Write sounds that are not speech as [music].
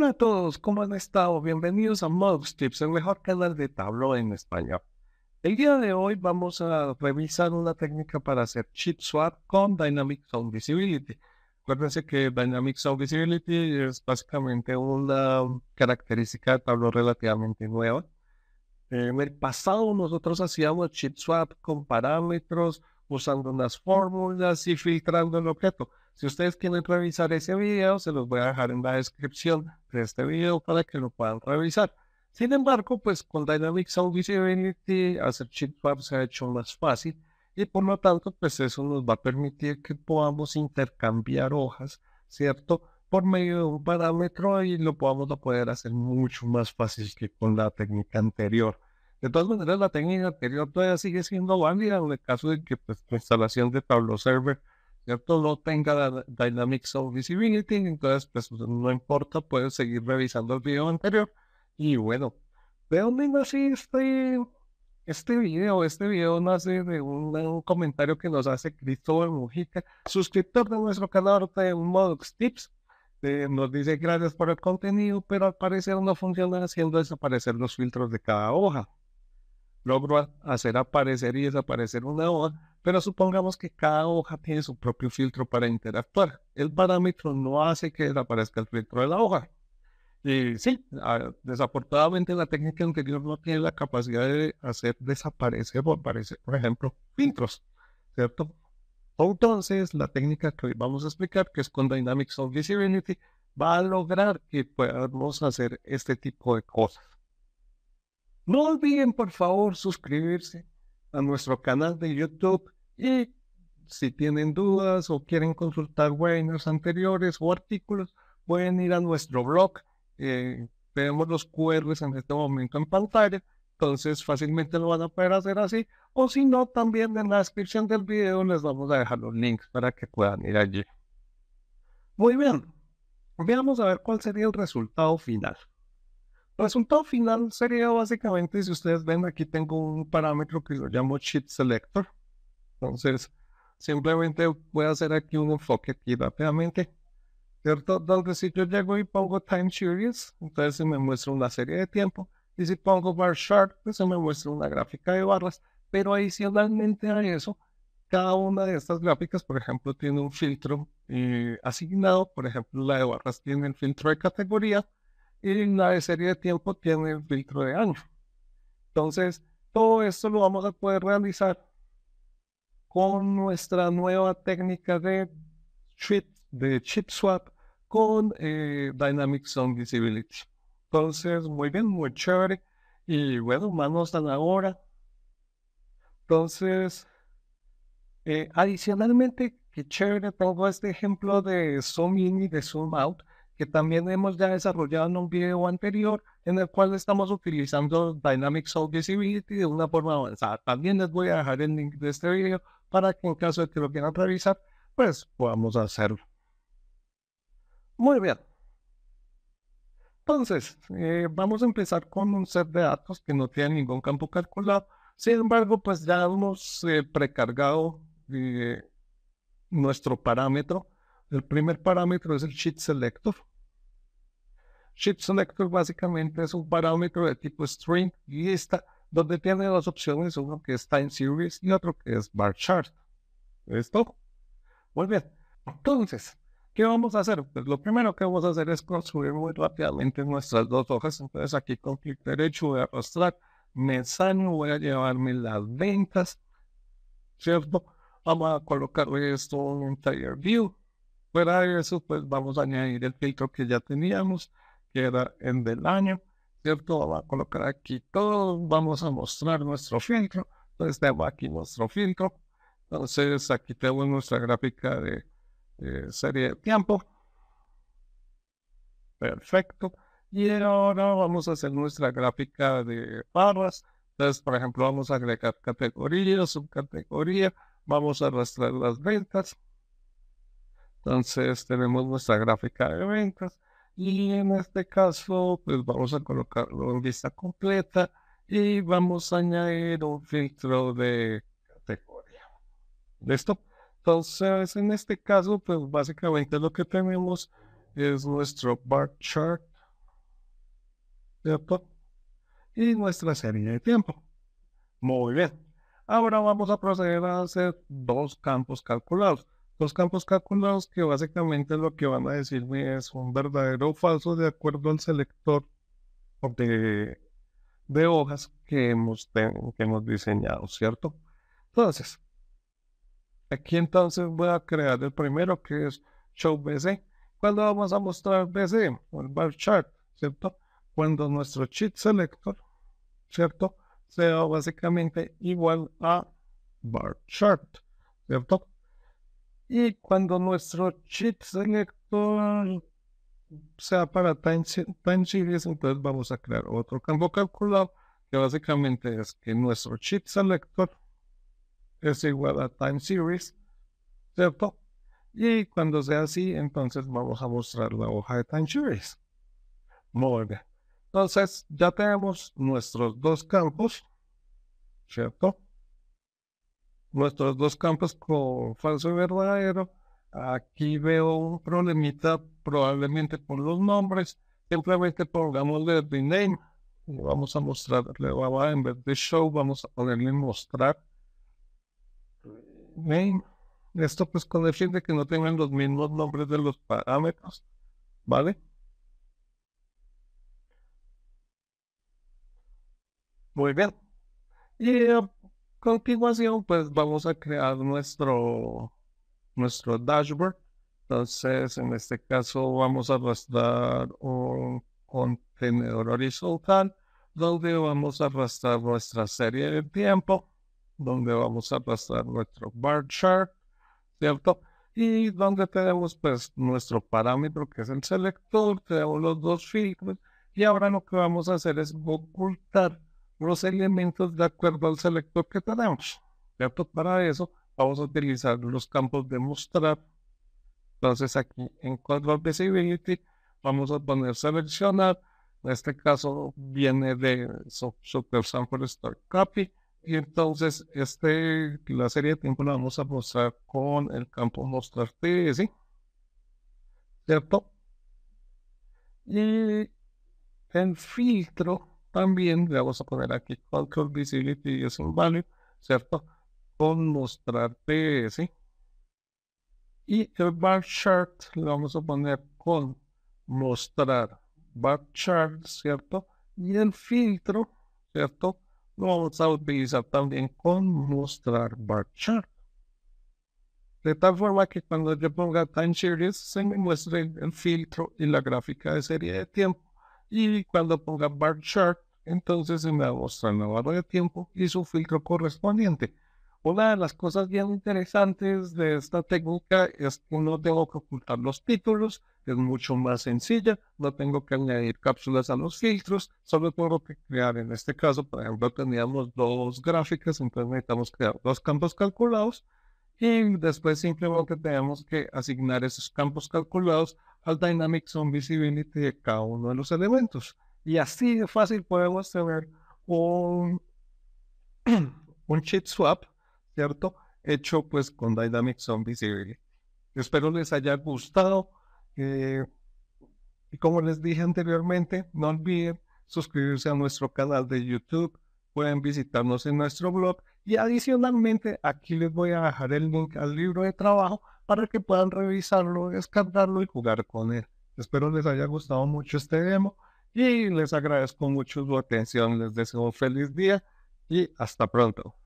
Hola a todos, ¿cómo han estado? Bienvenidos a Mugs Tips, el mejor canal de tablo en español. El día de hoy vamos a revisar una técnica para hacer chip swap con Dynamic Sound Visibility. Acuérdense que Dynamic Sound Visibility es básicamente una característica de Tableau relativamente nueva. En el pasado nosotros hacíamos chip swap con parámetros, usando unas fórmulas y filtrando el objeto. Si ustedes quieren revisar ese video, se los voy a dejar en la descripción de este video para que lo puedan revisar. Sin embargo, pues con Dynamics Sound Visibility hacer chipmap se ha hecho más fácil y por lo tanto, pues eso nos va a permitir que podamos intercambiar hojas, ¿cierto? Por medio de un parámetro y lo podamos poder hacer mucho más fácil que con la técnica anterior. De todas maneras, la técnica anterior todavía sigue siendo válida en el caso de que pues, instalación de Tableau Server no tenga dynamics of Visibility, entonces pues no importa, pueden seguir revisando el video anterior. Y bueno, ¿de dónde naciste este, video? Este video nace de un, comentario que nos hace Cristóbal Mujica, suscriptor de nuestro canal de Modux Tips. nos dice gracias por el contenido, pero al parecer no funciona haciendo desaparecer los filtros de cada hoja. Logro hacer aparecer y desaparecer una hoja, pero supongamos que cada hoja tiene su propio filtro para interactuar. El parámetro no hace que desaparezca el filtro de la hoja. Y sí, ah, desafortunadamente la técnica anterior no tiene la capacidad de hacer desaparecer o aparecer, por ejemplo, filtros, ¿cierto? Entonces, la técnica que hoy vamos a explicar, que es con Dynamics of Visibility, va a lograr que podamos hacer este tipo de cosas. No olviden, por favor, suscribirse a nuestro canal de YouTube y si tienen dudas o quieren consultar webinars anteriores o artículos, pueden ir a nuestro blog. Eh, tenemos los QRs en este momento en pantalla, entonces fácilmente lo van a poder hacer así. O si no, también en la descripción del video les vamos a dejar los links para que puedan ir allí. Muy bien, veamos a ver cuál sería el resultado final. El resultado final sería básicamente, si ustedes ven, aquí tengo un parámetro que lo llamo Sheet Selector entonces, simplemente voy a hacer aquí un enfoque aquí rápidamente, ¿cierto? Donde si yo llego y pongo time series, entonces se me muestra una serie de tiempo, y si pongo bar chart, pues me muestra una gráfica de barras, pero adicionalmente a eso, cada una de estas gráficas, por ejemplo, tiene un filtro eh, asignado, por ejemplo, la de barras tiene el filtro de categoría y la de serie de tiempo tiene el filtro de año. Entonces, todo esto lo vamos a poder realizar con nuestra nueva técnica de chip, de chip swap con eh, Dynamic Sound Visibility. Entonces, muy bien, muy chévere. Y bueno, manos a ahora Entonces, eh, adicionalmente, que chévere, todo este ejemplo de Zoom In y de Zoom Out, que también hemos ya desarrollado en un video anterior, en el cual estamos utilizando Dynamic Sound Visibility de una forma avanzada. También les voy a dejar el link de este video para que en caso de que lo quieran revisar, pues podamos hacerlo. Muy bien. Entonces, eh, vamos a empezar con un set de datos que no tiene ningún campo calculado. Sin embargo, pues ya hemos eh, precargado eh, nuestro parámetro. El primer parámetro es el sheet selector. Sheet selector básicamente es un parámetro de tipo string y está donde tiene dos opciones, uno que es Time Series y otro que es Bar Chart. esto, Muy bien. Entonces, ¿qué vamos a hacer? Pues lo primero que vamos a hacer es construir muy rápidamente nuestras dos hojas. Entonces aquí con clic derecho voy a arrastrar Mesano, voy a llevarme las ventas, ¿cierto? Vamos a colocar esto en un View. para eso, pues vamos a añadir el filtro que ya teníamos, que era en del año. ¿cierto? Va a colocar aquí todo, vamos a mostrar nuestro filtro. Entonces tengo aquí nuestro filtro. Entonces aquí tengo nuestra gráfica de, serie de tiempo. Perfecto. Y ahora vamos a hacer nuestra gráfica de barras. Entonces, por ejemplo, vamos a agregar categoría, subcategoría. Vamos a arrastrar las ventas. Entonces, tenemos nuestra gráfica de ventas y en este caso pues vamos a colocarlo en lista completa y vamos a añadir un filtro de categoría. ¿Listo? Entonces en este caso pues básicamente lo que tenemos es nuestro bar chart, ¿cierto? Y nuestra serie de tiempo. Muy bien. Ahora vamos a proceder a hacer dos campos calculados. Los campos calculados que básicamente lo que van a decirme es un verdadero o falso de acuerdo al selector de, hojas que hemos, que hemos diseñado, ¿cierto? Entonces, aquí entonces voy a crear el primero que es show BC. ¿Cuándo vamos a mostrar BC? O el bar chart, ¿cierto? Cuando nuestro cheat selector, ¿cierto? Sea básicamente igual a bar chart, ¿cierto? Y cuando nuestro chip selector sea para time, series, entonces vamos a crear otro campo calculado, que básicamente es que nuestro chip selector es igual a time series, ¿cierto? Y cuando sea así, entonces vamos a mostrar la hoja de time series. Muy bien. Entonces, ya tenemos nuestros dos campos, ¿cierto? nuestros dos campos con falso y verdadero. Aquí veo un problemita probablemente por los nombres. Simplemente de rename. Vamos a mostrarle en vez de show, vamos a ponerle mostrar. Name. Esto pues con el que no tengan los mismos nombres de los parámetros. ¿Vale? Muy bien. Y eh, continuación, pues vamos a crear nuestro, nuestro dashboard. Entonces, en este caso, vamos a arrastrar un contenedor horizontal donde vamos a arrastrar nuestra serie de tiempo, donde vamos a arrastrar nuestro bar chart, ¿cierto? Y donde tenemos pues nuestro parámetro que es el selector, tenemos los dos filtros y ahora lo que vamos a hacer es ocultar los elementos de acuerdo al selector que tenemos. ¿cierto? Para eso vamos a utilizar los campos de mostrar. Entonces aquí en Control Visibility vamos a poner seleccionar. En este caso viene de Super Sample Store Copy. Y entonces este, la serie de tiempo la vamos a mostrar con el campo mostrar ¿sí? ¿Cierto? Y en filtro también le vamos a poner aquí Control Visibility es un value, ¿cierto? Con mostrar ¿sí? Y el bar chart le vamos a poner con mostrar bar chart, ¿cierto? Y el filtro, ¿cierto? Lo vamos a utilizar también con mostrar bar chart. De tal forma que cuando yo ponga time series se me muestre el filtro y la gráfica de serie de tiempo y cuando ponga bar chart, entonces se me va a mostrar la barra de tiempo y su filtro correspondiente. Una de las cosas bien interesantes de esta técnica es que no tengo que ocultar los títulos, es mucho más sencilla, no tengo que añadir cápsulas a los filtros, solo tengo que crear, en este caso, por ejemplo, teníamos dos gráficas, entonces necesitamos crear dos campos calculados y después simplemente tenemos que asignar esos campos calculados al Dynamic Zone Visibility de cada uno de los elementos. Y así de fácil podemos tener un, [clears throat] un chip swap, ¿cierto? Hecho pues con Dynamic Zone Visibility. Espero les haya gustado. Eh, y como les dije anteriormente, no olviden suscribirse a nuestro canal de YouTube. Pueden visitarnos en nuestro blog y adicionalmente, aquí les voy a dejar el link al libro de trabajo para que puedan revisarlo, descargarlo y jugar con él. Espero les haya gustado mucho este demo y les agradezco mucho su atención. Les deseo un feliz día y hasta pronto.